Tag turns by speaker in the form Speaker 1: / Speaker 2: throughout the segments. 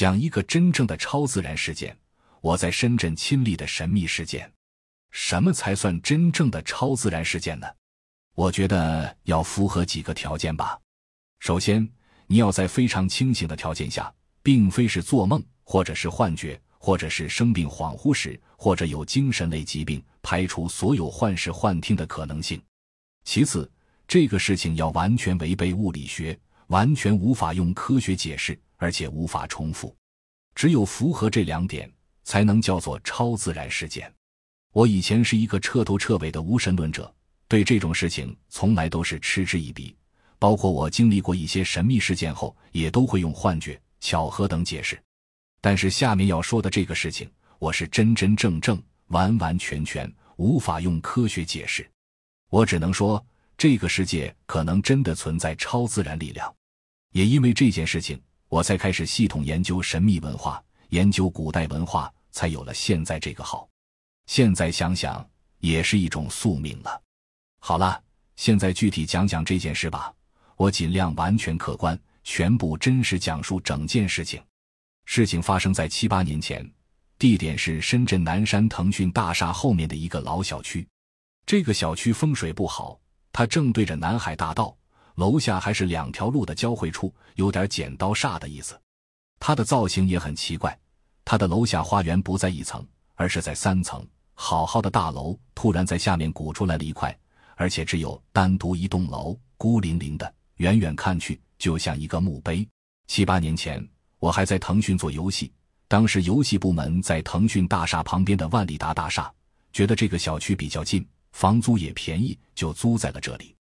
Speaker 1: 讲一个真正的超自然事件，我在深圳亲历的神秘事件。什么才算真正的超自然事件呢？我觉得要符合几个条件吧。首先，你要在非常清醒的条件下，并非是做梦，或者是幻觉，或者是生病恍惚时，或者有精神类疾病，排除所有幻视、幻听的可能性。其次，这个事情要完全违背物理学，完全无法用科学解释。而且无法重复，只有符合这两点，才能叫做超自然事件。我以前是一个彻头彻尾的无神论者，对这种事情从来都是嗤之以鼻。包括我经历过一些神秘事件后，也都会用幻觉、巧合等解释。但是下面要说的这个事情，我是真真正正、完完全全无法用科学解释。我只能说，这个世界可能真的存在超自然力量。也因为这件事情。我才开始系统研究神秘文化，研究古代文化，才有了现在这个号。现在想想，也是一种宿命了。好了，现在具体讲讲这件事吧，我尽量完全客观，全部真实讲述整件事情。事情发生在七八年前，地点是深圳南山腾讯大厦后面的一个老小区。这个小区风水不好，它正对着南海大道。楼下还是两条路的交汇处，有点剪刀煞的意思。它的造型也很奇怪，它的楼下花园不在一层，而是在三层。好好的大楼突然在下面鼓出来了一块，而且只有单独一栋楼，孤零零的，远远看去就像一个墓碑。七八年前，我还在腾讯做游戏，当时游戏部门在腾讯大厦旁边的万利达大厦，觉得这个小区比较近，房租也便宜，就租在了这里。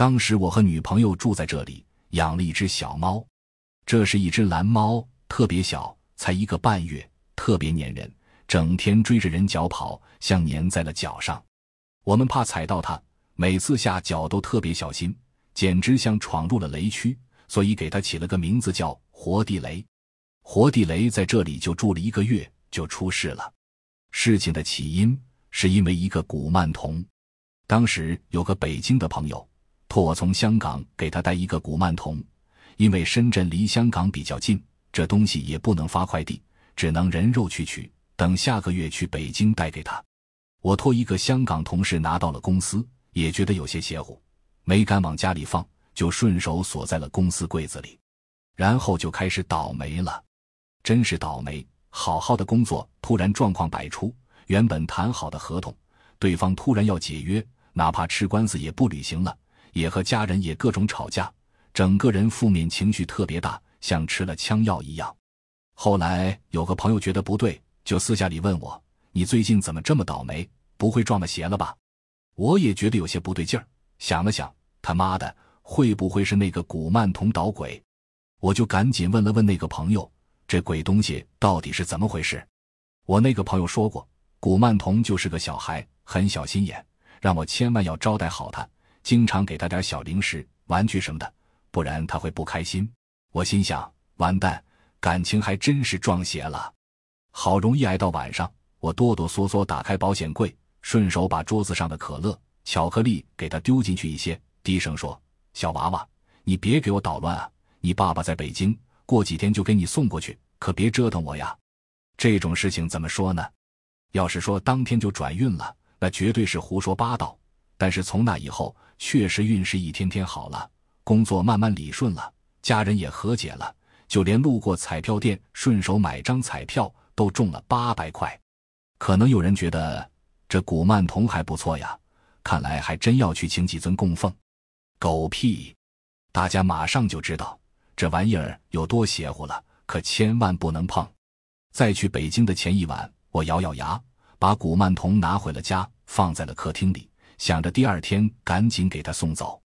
Speaker 1: 当时我和女朋友住在这里，养了一只小猫，这是一只蓝猫，特别小，才一个半月，特别粘人，整天追着人脚跑，像粘在了脚上。我们怕踩到它，每次下脚都特别小心，简直像闯入了雷区，所以给它起了个名字叫“活地雷”。活地雷在这里就住了一个月，就出事了。事情的起因是因为一个古曼童，当时有个北京的朋友。托我从香港给他带一个古曼童，因为深圳离香港比较近，这东西也不能发快递，只能人肉去取。等下个月去北京带给他。我托一个香港同事拿到了公司，也觉得有些邪乎，没敢往家里放，就顺手锁在了公司柜子里。然后就开始倒霉了，真是倒霉！好好的工作，突然状况百出。原本谈好的合同，对方突然要解约，哪怕吃官司也不履行了。也和家人也各种吵架，整个人负面情绪特别大，像吃了枪药一样。后来有个朋友觉得不对，就私下里问我：“你最近怎么这么倒霉？不会撞了邪了吧？”我也觉得有些不对劲儿，想了想，他妈的会不会是那个古曼童捣鬼？我就赶紧问了问那个朋友：“这鬼东西到底是怎么回事？”我那个朋友说过，古曼童就是个小孩，很小心眼，让我千万要招待好他。经常给他点小零食、玩具什么的，不然他会不开心。我心想：完蛋，感情还真是撞邪了。好容易挨到晚上，我哆哆嗦嗦打开保险柜，顺手把桌子上的可乐、巧克力给他丢进去一些，低声说：“小娃娃，你别给我捣乱啊！你爸爸在北京，过几天就给你送过去，可别折腾我呀。”这种事情怎么说呢？要是说当天就转运了，那绝对是胡说八道。但是从那以后，确实，运势一天天好了，工作慢慢理顺了，家人也和解了，就连路过彩票店，顺手买张彩票都中了八百块。可能有人觉得这古曼童还不错呀，看来还真要去请几尊供奉。狗屁！大家马上就知道这玩意儿有多邪乎了，可千万不能碰。在去北京的前一晚，我咬咬牙，把古曼童拿回了家，放在了客厅里。想着第二天赶紧给他送走，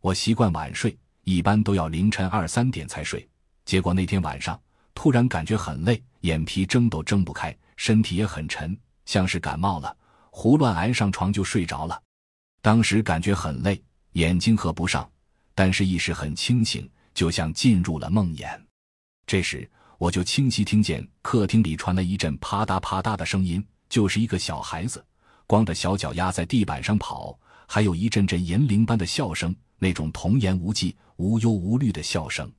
Speaker 1: 我习惯晚睡，一般都要凌晨二三点才睡。结果那天晚上突然感觉很累，眼皮睁都睁不开，身体也很沉，像是感冒了，胡乱挨上床就睡着了。当时感觉很累，眼睛合不上，但是意识很清醒，就像进入了梦魇。这时我就清晰听见客厅里传来一阵啪嗒啪嗒的声音，就是一个小孩子。光着小脚丫在地板上跑，还有一阵阵银铃般的笑声，那种童言无忌、无忧无虑的笑声。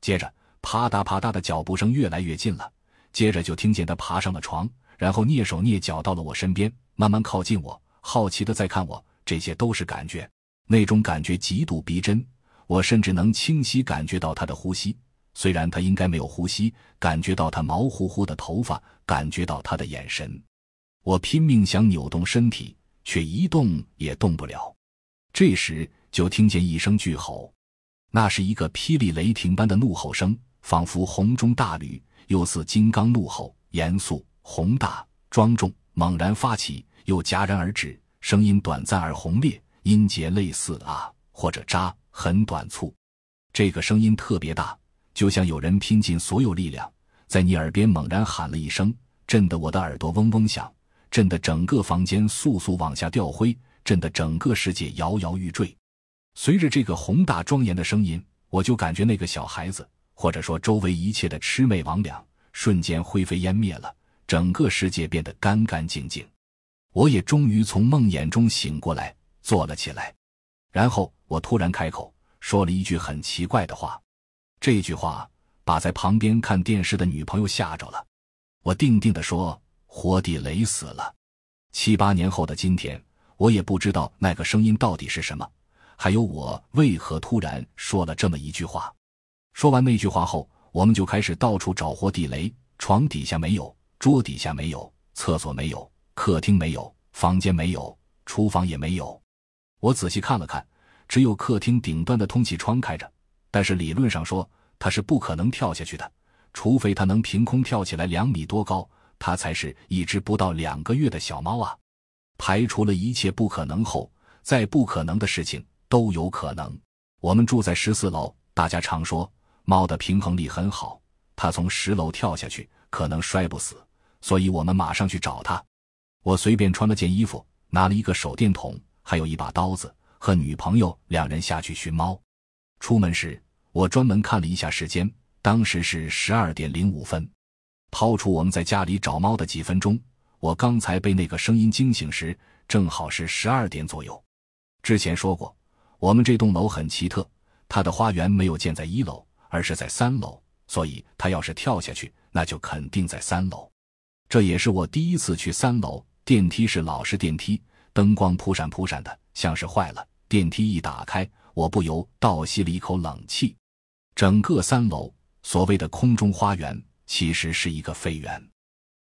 Speaker 1: 接着，啪嗒啪嗒的脚步声越来越近了。接着就听见他爬上了床，然后蹑手蹑脚到了我身边，慢慢靠近我，好奇的在看我。这些都是感觉，那种感觉极度逼真，我甚至能清晰感觉到他的呼吸，虽然他应该没有呼吸。感觉到他毛乎乎的头发，感觉到他的眼神。我拼命想扭动身体，却一动也动不了。这时就听见一声巨吼，那是一个霹雳雷霆般的怒吼声，仿佛洪钟大吕，又似金刚怒吼，严肃、宏大、庄重，猛然发起，又戛然而止，声音短暂而洪烈，音节类似啊或者扎，很短促。这个声音特别大，就像有人拼尽所有力量，在你耳边猛然喊了一声，震得我的耳朵嗡嗡响。震得整个房间簌簌往下掉灰，震得整个世界摇摇欲坠。随着这个宏大庄严的声音，我就感觉那个小孩子，或者说周围一切的魑魅魍魉，瞬间灰飞烟灭了。整个世界变得干干净净，我也终于从梦魇中醒过来，坐了起来。然后我突然开口说了一句很奇怪的话，这句话把在旁边看电视的女朋友吓着了。我定定地说。活地雷死了。七八年后的今天，我也不知道那个声音到底是什么，还有我为何突然说了这么一句话。说完那句话后，我们就开始到处找活地雷。床底下没有，桌底下没有，厕所没有，客厅没有，房间没有，厨房也没有。我仔细看了看，只有客厅顶端的通气窗开着。但是理论上说，他是不可能跳下去的，除非他能凭空跳起来两米多高。它才是一只不到两个月的小猫啊！排除了一切不可能后，再不可能的事情都有可能。我们住在十四楼，大家常说猫的平衡力很好，它从十楼跳下去可能摔不死，所以我们马上去找它。我随便穿了件衣服，拿了一个手电筒，还有一把刀子，和女朋友两人下去寻猫。出门时，我专门看了一下时间，当时是十二点零五分。抛出我们在家里找猫的几分钟，我刚才被那个声音惊醒时，正好是十二点左右。之前说过，我们这栋楼很奇特，它的花园没有建在一楼，而是在三楼，所以它要是跳下去，那就肯定在三楼。这也是我第一次去三楼，电梯是老式电梯，灯光扑闪扑闪的，像是坏了。电梯一打开，我不由倒吸了一口冷气。整个三楼所谓的空中花园。其实是一个废园，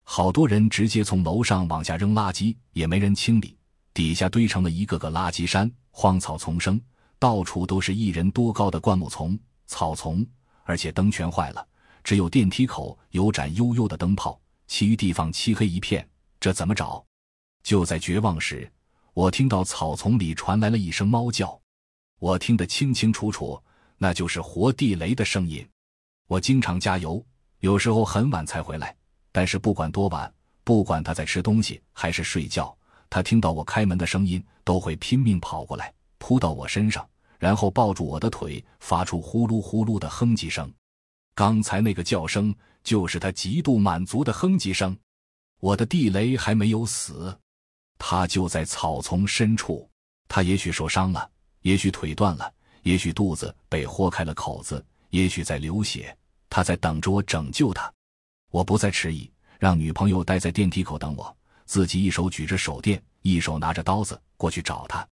Speaker 1: 好多人直接从楼上往下扔垃圾，也没人清理，底下堆成了一个个垃圾山，荒草丛生，到处都是一人多高的灌木丛、草丛，而且灯全坏了，只有电梯口有盏悠悠的灯泡，其余地方漆黑一片，这怎么找？就在绝望时，我听到草丛里传来了一声猫叫，我听得清清楚楚，那就是活地雷的声音。我经常加油。有时候很晚才回来，但是不管多晚，不管他在吃东西还是睡觉，他听到我开门的声音都会拼命跑过来，扑到我身上，然后抱住我的腿，发出呼噜呼噜的哼唧声。刚才那个叫声就是他极度满足的哼唧声。我的地雷还没有死，他就在草丛深处。他也许受伤了，也许腿断了，也许肚子被豁开了口子，也许在流血。他在等着我拯救他，我不再迟疑，让女朋友待在电梯口等我，自己一手举着手电，一手拿着刀子过去找他。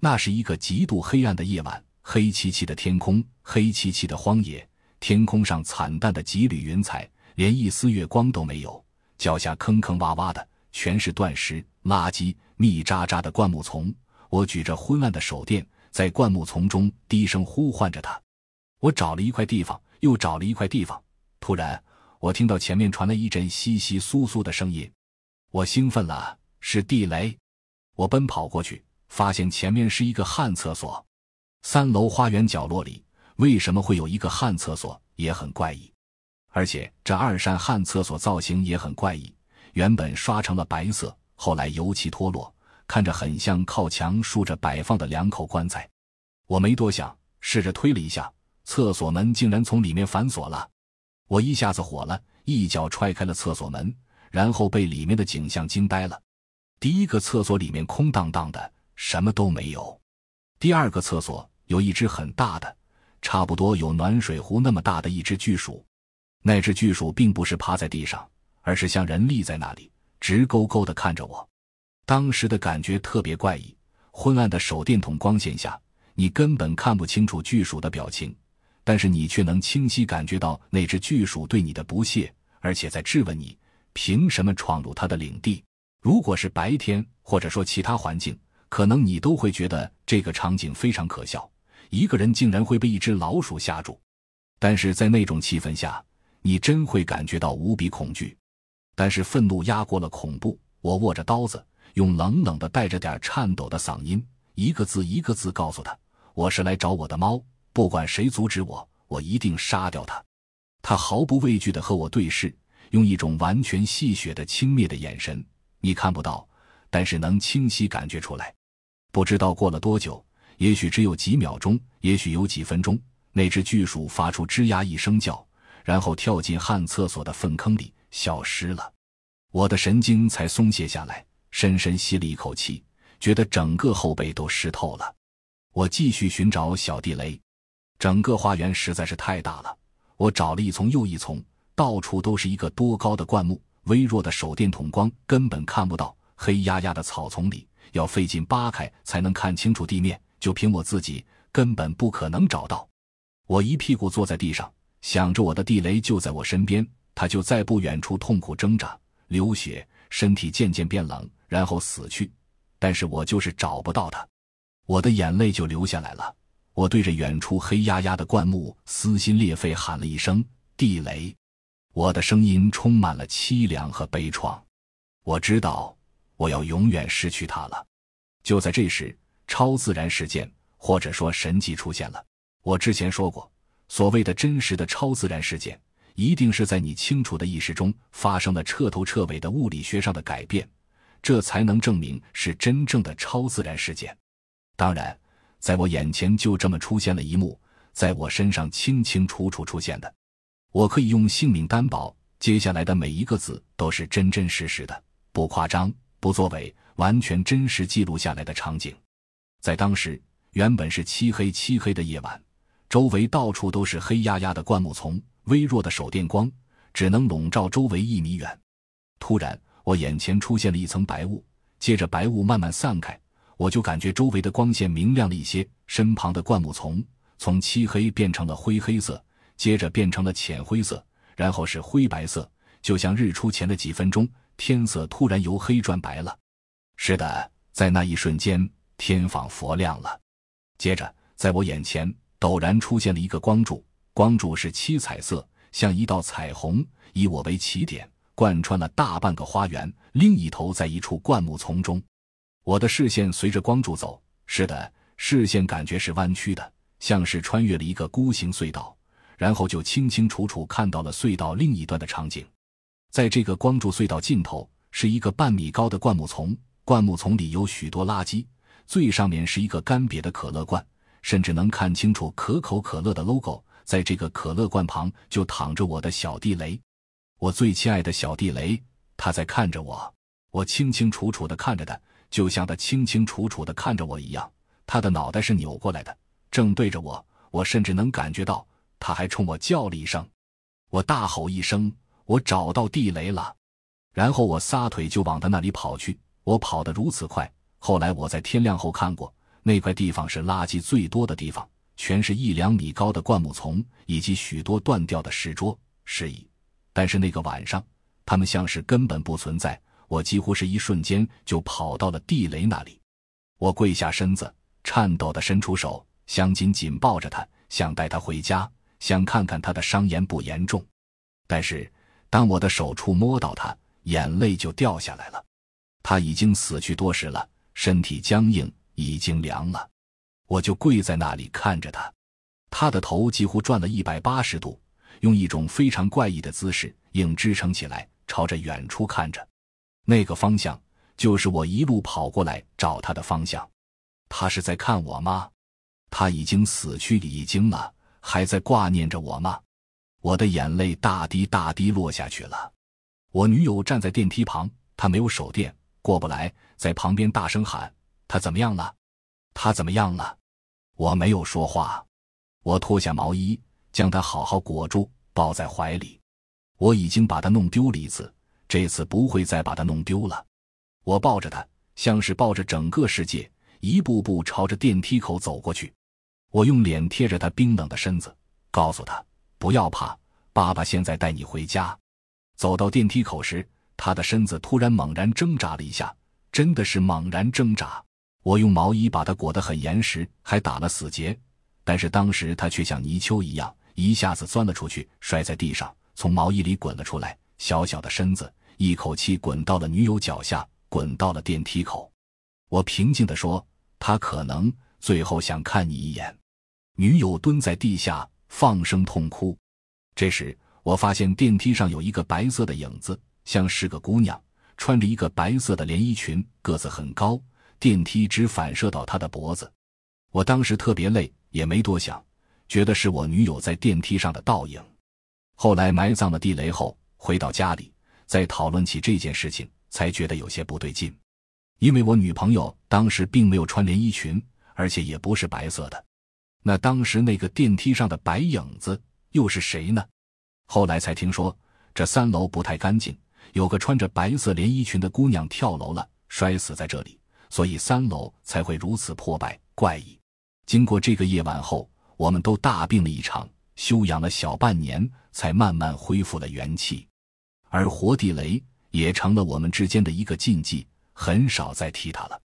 Speaker 1: 那是一个极度黑暗的夜晚，黑漆漆的天空，黑漆漆的荒野，天空上惨淡的几缕云彩，连一丝月光都没有。脚下坑坑洼洼的，全是断石、垃圾、密渣渣的灌木丛。我举着昏暗的手电，在灌木丛中低声呼唤着他。我找了一块地方。又找了一块地方，突然我听到前面传来一阵窸窸窣窣的声音，我兴奋了，是地雷！我奔跑过去，发现前面是一个旱厕所。三楼花园角落里为什么会有一个旱厕所，也很怪异。而且这二扇旱厕所造型也很怪异，原本刷成了白色，后来油漆脱落，看着很像靠墙竖着摆放的两口棺材。我没多想，试着推了一下。厕所门竟然从里面反锁了，我一下子火了，一脚踹开了厕所门，然后被里面的景象惊呆了。第一个厕所里面空荡荡的，什么都没有。第二个厕所有一只很大的，差不多有暖水壶那么大的一只巨鼠，那只巨鼠并不是趴在地上，而是像人立在那里，直勾勾的看着我。当时的感觉特别怪异，昏暗的手电筒光线下，你根本看不清楚巨鼠的表情。但是你却能清晰感觉到那只巨鼠对你的不屑，而且在质问你凭什么闯入它的领地。如果是白天或者说其他环境，可能你都会觉得这个场景非常可笑，一个人竟然会被一只老鼠吓住。但是在那种气氛下，你真会感觉到无比恐惧。但是愤怒压过了恐怖，我握着刀子，用冷冷的带着点颤抖的嗓音，一个字一个字告诉他：“我是来找我的猫。”不管谁阻止我，我一定杀掉他。他毫不畏惧地和我对视，用一种完全戏谑的轻蔑的眼神。你看不到，但是能清晰感觉出来。不知道过了多久，也许只有几秒钟，也许有几分钟，那只巨鼠发出吱呀一声叫，然后跳进旱厕所的粪坑里消失了。我的神经才松懈下来，深深吸了一口气，觉得整个后背都湿透了。我继续寻找小地雷。整个花园实在是太大了，我找了一丛又一丛，到处都是一个多高的灌木，微弱的手电筒光根本看不到，黑压压的草丛里要费劲扒开才能看清楚地面，就凭我自己根本不可能找到。我一屁股坐在地上，想着我的地雷就在我身边，它就在不远处痛苦挣扎、流血，身体渐渐变冷，然后死去，但是我就是找不到他，我的眼泪就流下来了。我对着远处黑压压的灌木撕心裂肺喊了一声“地雷”，我的声音充满了凄凉和悲怆。我知道我要永远失去他了。就在这时，超自然事件或者说神迹出现了。我之前说过，所谓的真实的超自然事件，一定是在你清楚的意识中发生了彻头彻尾的物理学上的改变，这才能证明是真正的超自然事件。当然。在我眼前就这么出现了一幕，在我身上清清楚楚出现的，我可以用性命担保，接下来的每一个字都是真真实实的，不夸张，不作伪，完全真实记录下来的场景。在当时，原本是漆黑漆黑的夜晚，周围到处都是黑压压的灌木丛，微弱的手电光只能笼罩周围一米远。突然，我眼前出现了一层白雾，接着白雾慢慢散开。我就感觉周围的光线明亮了一些，身旁的灌木丛从漆黑变成了灰黑色，接着变成了浅灰色，然后是灰白色，就像日出前的几分钟，天色突然由黑转白了。是的，在那一瞬间，天仿佛亮了。接着，在我眼前陡然出现了一个光柱，光柱是七彩色，像一道彩虹，以我为起点，贯穿了大半个花园，另一头在一处灌木丛中。我的视线随着光柱走，是的，视线感觉是弯曲的，像是穿越了一个孤形隧道，然后就清清楚楚看到了隧道另一端的场景。在这个光柱隧道尽头，是一个半米高的灌木丛，灌木丛里有许多垃圾，最上面是一个干瘪的可乐罐，甚至能看清楚可口可乐的 logo。在这个可乐罐旁，就躺着我的小地雷，我最亲爱的小地雷，它在看着我，我清清楚楚地看着它。就像他清清楚楚的看着我一样，他的脑袋是扭过来的，正对着我。我甚至能感觉到他还冲我叫了一声。我大吼一声：“我找到地雷了！”然后我撒腿就往他那里跑去。我跑得如此快。后来我在天亮后看过那块地方，是垃圾最多的地方，全是一两米高的灌木丛以及许多断掉的石桌、石椅。但是那个晚上，他们像是根本不存在。我几乎是一瞬间就跑到了地雷那里，我跪下身子，颤抖的伸出手，想紧紧抱着他，想带他回家，想看看他的伤严不严重。但是当我的手触摸到他，眼泪就掉下来了。他已经死去多时了，身体僵硬，已经凉了。我就跪在那里看着他，他的头几乎转了一百八十度，用一种非常怪异的姿势硬支撑起来，朝着远处看着。那个方向就是我一路跑过来找他的方向，他是在看我吗？他已经死去已经了，还在挂念着我吗？我的眼泪大滴大滴落下去了。我女友站在电梯旁，她没有手电，过不来，在旁边大声喊：“他怎么样了？他怎么样了？”我没有说话，我脱下毛衣，将他好好裹住，抱在怀里。我已经把他弄丢了一次。这次不会再把他弄丢了。我抱着他，像是抱着整个世界，一步步朝着电梯口走过去。我用脸贴着他冰冷的身子，告诉他：“不要怕，爸爸现在带你回家。”走到电梯口时，他的身子突然猛然挣扎了一下，真的是猛然挣扎。我用毛衣把他裹得很严实，还打了死结，但是当时他却像泥鳅一样，一下子钻了出去，摔在地上，从毛衣里滚了出来，小小的身子。一口气滚到了女友脚下，滚到了电梯口。我平静地说：“他可能最后想看你一眼。”女友蹲在地下，放声痛哭。这时，我发现电梯上有一个白色的影子，像是个姑娘，穿着一个白色的连衣裙，个子很高。电梯只反射到她的脖子。我当时特别累，也没多想，觉得是我女友在电梯上的倒影。后来埋葬了地雷后，回到家里。在讨论起这件事情，才觉得有些不对劲，因为我女朋友当时并没有穿连衣裙，而且也不是白色的。那当时那个电梯上的白影子又是谁呢？后来才听说，这三楼不太干净，有个穿着白色连衣裙的姑娘跳楼了，摔死在这里，所以三楼才会如此破败怪异。经过这个夜晚后，我们都大病了一场，休养了小半年，才慢慢恢复了元气。而活地雷也成了我们之间的一个禁忌，很少再提它了。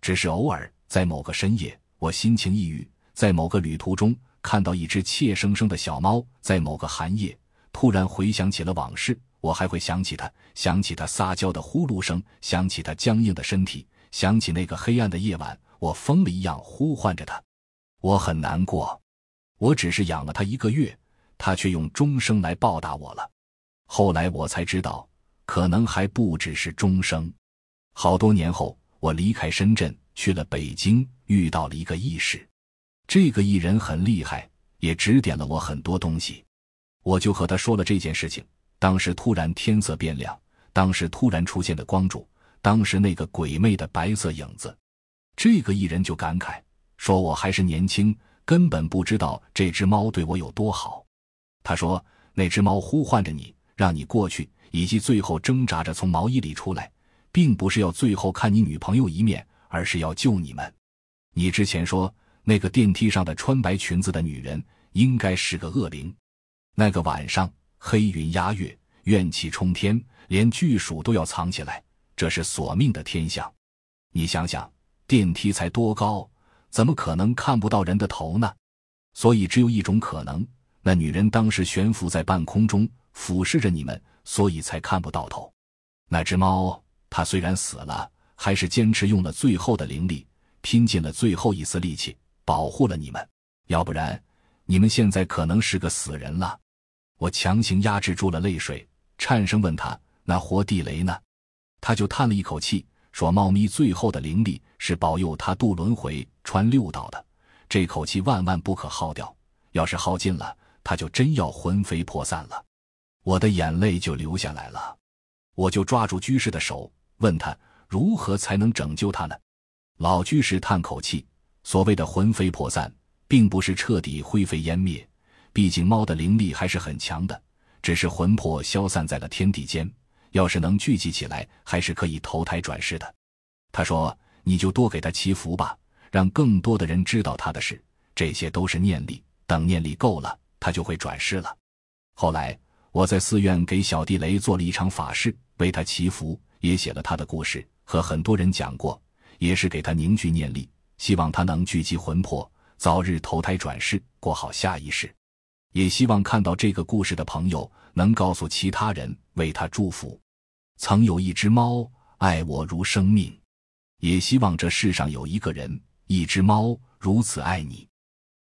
Speaker 1: 只是偶尔在某个深夜，我心情抑郁，在某个旅途中看到一只怯生生的小猫，在某个寒夜，突然回想起了往事，我还会想起它，想起它撒娇的呼噜声，想起它僵硬的身体，想起那个黑暗的夜晚，我疯了一样呼唤着它。我很难过，我只是养了它一个月，它却用终生来报答我了。后来我才知道，可能还不只是钟声。好多年后，我离开深圳去了北京，遇到了一个义士。这个艺人很厉害，也指点了我很多东西。我就和他说了这件事情。当时突然天色变亮，当时突然出现的光柱，当时那个鬼魅的白色影子，这个艺人就感慨说：“我还是年轻，根本不知道这只猫对我有多好。”他说：“那只猫呼唤着你。”让你过去，以及最后挣扎着从毛衣里出来，并不是要最后看你女朋友一面，而是要救你们。你之前说那个电梯上的穿白裙子的女人应该是个恶灵。那个晚上黑云压月，怨气冲天，连巨鼠都要藏起来，这是索命的天象。你想想，电梯才多高，怎么可能看不到人的头呢？所以只有一种可能，那女人当时悬浮在半空中。俯视着你们，所以才看不到头。那只猫，它虽然死了，还是坚持用了最后的灵力，拼尽了最后一丝力气，保护了你们。要不然，你们现在可能是个死人了。我强行压制住了泪水，颤声问他：“那活地雷呢？”他就叹了一口气，说：“猫咪最后的灵力是保佑他渡轮回、穿六道的，这口气万万不可耗掉。要是耗尽了，他就真要魂飞魄散了。”我的眼泪就流下来了，我就抓住居士的手，问他如何才能拯救他呢？老居士叹口气：“所谓的魂飞魄散，并不是彻底灰飞烟灭，毕竟猫的灵力还是很强的，只是魂魄消散在了天地间。要是能聚集起来，还是可以投胎转世的。”他说：“你就多给他祈福吧，让更多的人知道他的事，这些都是念力。等念力够了，他就会转世了。”后来。我在寺院给小地雷做了一场法事，为他祈福，也写了他的故事，和很多人讲过，也是给他凝聚念力，希望他能聚集魂魄，早日投胎转世，过好下一世。也希望看到这个故事的朋友能告诉其他人，为他祝福。曾有一只猫爱我如生命，也希望这世上有一个人，一只猫如此爱你。